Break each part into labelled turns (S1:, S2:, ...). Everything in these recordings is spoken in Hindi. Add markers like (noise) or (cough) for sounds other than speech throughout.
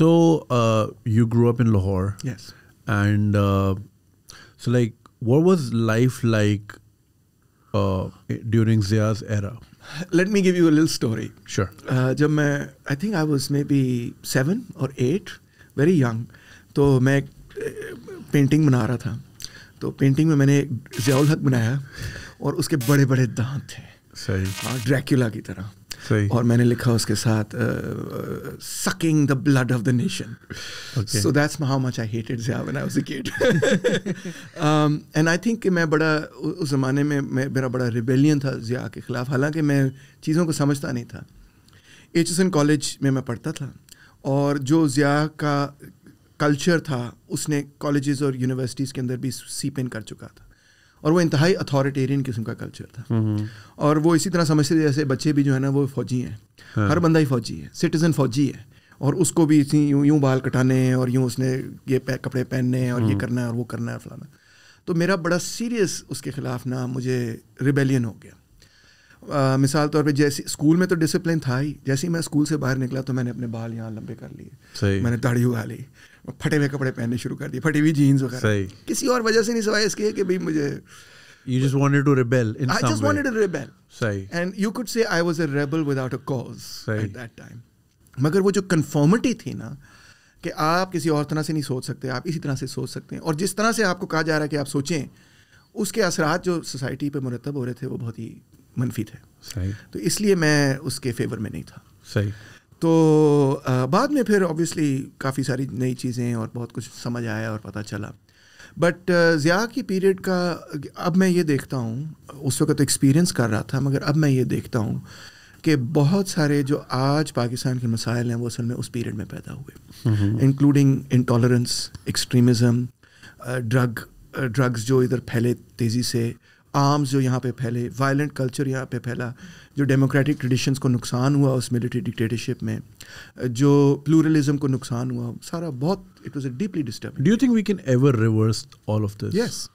S1: So uh, you grew up in Lahore. Yes. And uh, so, like, what was life like uh, during Zia's era? Let me give you a little story. Sure. जब मैं I think I was maybe seven
S2: और एट वेरी यंग तो मैं एक पेंटिंग बना रहा था तो पेंटिंग में मैंने एक जयाउल हक बनाया और उसके बड़े बड़े दांत थे सही हाँ ड्रैक्यूला की तरह और मैंने लिखा उसके साथ sucking the blood of the nation so that's how much I hated Zia when I was a kid and I think मैं बड़ा उस ज़माने में मैं मेरा बड़ा रिबेलियन था जिया के ख़िलाफ़ हालांकि मैं चीज़ों को समझता नहीं था एच एस एन कॉलेज में मैं पढ़ता था और जो जिया का कल्चर था उसने कॉलेजेस और यूनिवर्सिटीज़ के अंदर भी सीप इन कर चुका था और वो इंतहाई अथॉरिटेरियन किस्म का कल्चर था हम्म। और वो इसी तरह समझते थे जैसे बच्चे भी जो है ना वो फौजी हैं हाँ। हर बंदा ही फौजी है सिटीज़न फौजी है और उसको भी इसी यूँ यूँ बाल कटाने हैं और यूँ उसने ये कपड़े पहनने हैं और ये हम्म। करना है और वो करना है फलाना तो मेरा बड़ा सीरियस उसके खिलाफ ना मुझे रिबेलियन हो गया मिसाल तौर पर जैसे स्कूल में तो डिसिप्लिन था ही जैसे ही मैं स्कूल से बाहर निकला तो मैंने अपने बाल यहाँ लंबे कर लिए मैंने दाढ़ी उगा ली फटे हुए कपड़े पहनने शुरू कर दिए फटी हुई जीन्स वगैरह किसी और वजह से नहीं सवाए इसके कि भाई मुझे
S1: You just wanted to rebel in I just wanted to rebel. Sahi.
S2: And you could say I was a rebel without a cause Sahi. at that time. ना कि आप किसी और तरह से नहीं सोच सकते आप इसी तरह से सोच सकते हैं और जिस तरह से आपको कहा जा रहा है कि आप सोचें उसके असरात जो सोसाइटी पर मुरतब हो रहे थे वो बहुत ही मनफी थे तो इसलिए मैं उसके फेवर में नहीं था सही तो आ, बाद में फिर ऑब्वियसली काफ़ी सारी नई चीज़ें और बहुत कुछ समझ आया और पता चला बट ज़िया की पीरियड का अब मैं ये देखता हूँ उस वक्त तो एक्सपीरियंस कर रहा था मगर अब मैं ये देखता हूँ कि बहुत सारे जो आज पाकिस्तान के मसाइल हैं वो असल में उस पीरियड में पैदा हुए including intolerance extremism drug drugs जो इधर फैले तेज़ी से आर्म्स जो यहाँ पे फैले वायलेंट कल्चर यहाँ पे फैला जो डेमोक्रेटिक ट्रेडिशंस को नुकसान हुआ उस मिलिट्री डिक्टेटरशिप में जो प्लूरलिज्म को नुकसान हुआ सारा बहुत
S1: it was a deeply disturb do you think we can ever reverse all of this
S2: yes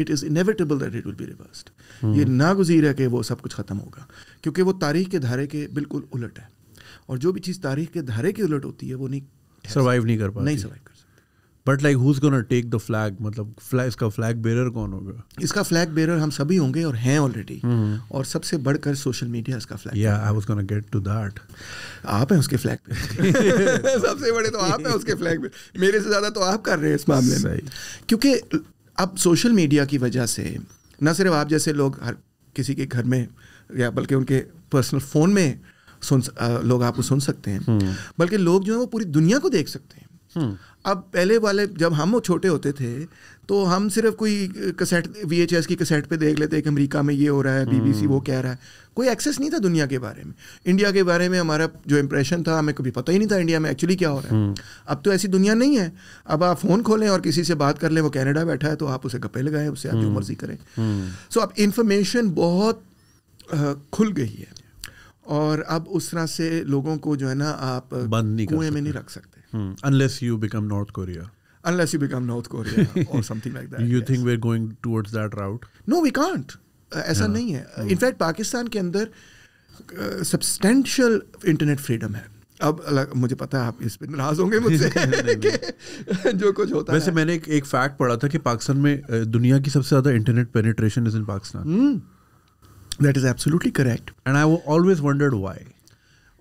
S2: it is inevitable that it will be reversed ये नागुजीर है कि वो सब कुछ ख़त्म होगा क्योंकि वो तारीख के धारे के बिल्कुल उलट है और जो भी चीज़ तारीख के धारे के उलट होती है वो नहीं
S1: सर्वाइव नहीं कर पा नहीं survive but like who take the flag मतलब फ्लैग इसका फ्लैग बेरर कौन होगा
S2: इसका फ्लैग बेरर हम सभी होंगे और हैं ऑलरेडी हम्म। और सबसे बढ़कर सोशल मीडिया इसका फ्लैग
S1: या I was gonna get to that
S2: आप हैं उसके फ्लैग पे (laughs) सबसे बड़े तो आप हैं उसके फ्लैग पे मेरे से ज़्यादा तो आप कर रहे हैं इस मामले में क्योंकि अब सोशल मीडिया की वजह से न सिर्फ आप जैसे लोग हर किसी के घर में या बल्कि उनके पर्सनल फ़ोन में सुन लोग आपको सुन सकते हैं हम्म। बल्कि लोग जो हैं वो पूरी दुनिया को देख सकते हैं हम्म। अब पहले वाले जब हम छोटे होते थे तो हम सिर्फ कोई कसेट वी की कसेट पे देख लेते कि अमेरिका में ये हो रहा है बीबीसी वो हम्म। कह रहा है कोई एक्सेस नहीं था दुनिया के बारे में इंडिया के बारे में हमारा जो इम्प्रेशन था हमें कभी पता ही नहीं था इंडिया में एक्चुअली क्या हो रहा है हम्म। अब तो ऐसी दुनिया नहीं है अब आप फ़ोन खोलें और किसी से बात कर लें वो कैनेडा बैठा है तो आप उसे गप्पे लगाएं उससे आप जो मर्जी करें सो अब इन्फॉर्मेशन बहुत खुल गई है और अब उस तरह से लोगों को जो है ना आप कुएं में नहीं रख सकते
S1: unless you become North Korea.
S2: Unless you become North Korea or (laughs) something like that. You yes. think
S1: we're going towards that route?
S2: No, we can't. Uh, aisa yeah. nahi hai. ऐसा नहीं है इनफैक्ट hmm. पाकिस्तान के अंदर सब्सटेंशियल इंटरनेट फ्रीडम है अब अलग मुझे पता है आप इस पर नाराज होंगे (laughs) मुझसे
S1: जो कुछ होता वैसे है। वैसे मैंने एक, एक फैक्ट पढ़ा था कि पाकिस्तान में uh, दुनिया की सबसे ज़्यादा internet penetration is in Pakistan that is absolutely correct and I always wondered why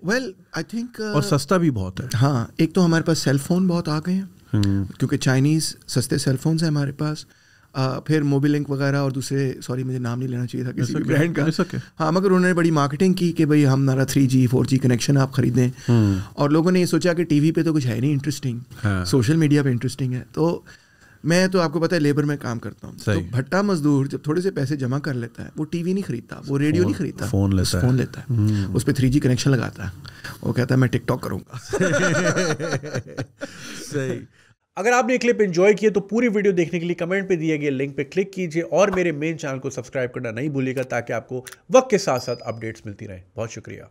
S1: well
S2: I think और सस्ता
S1: भी बहुत है हाँ एक तो
S2: हमारे पास सेल फ़ोन बहुत आ गए हैं hmm. क्योंकि चाइनीज़ सस्ते सेल फोन हैं हमारे पास आ, फिर मोबिलिंक वगैरह और दूसरे सॉरी मुझे नाम नहीं लेना चाहिए था किसी ब्रांड का हाँ मगर उन्होंने बड़ी मार्केटिंग की कि भाई हमारा three G four G connection आप खरीदें हम्म। और लोगों ने ये सोचा कि टीवी पे तो कुछ है नहीं इंटरेस्टिंग सोशल मीडिया पे इंटरेस्टिंग है तो मैं तो आपको पता है लेबर में काम करता हूँ तो भट्टा मजदूर जब थोड़े से पैसे जमा कर लेता है वो टीवी नहीं खरीदता वो रेडियो नहीं खरीदता फोन लेता फोन लेता है, है। हम्म। उस पर थ्री जी कनेक्शन लगाता है वो कहता है मैं टिकटॉक करूंगा (laughs)
S1: सही अगर आपने क्लिप एंजॉय किया तो पूरी वीडियो देखने के लिए कमेंट पे दिए गए लिंक पे क्लिक कीजिए और मेरे मेन चैनल को सब्सक्राइब करना नहीं भूलिएगा ताकि आपको वक्त के साथ साथ अपडेट्स मिलती रहे बहुत शुक्रिया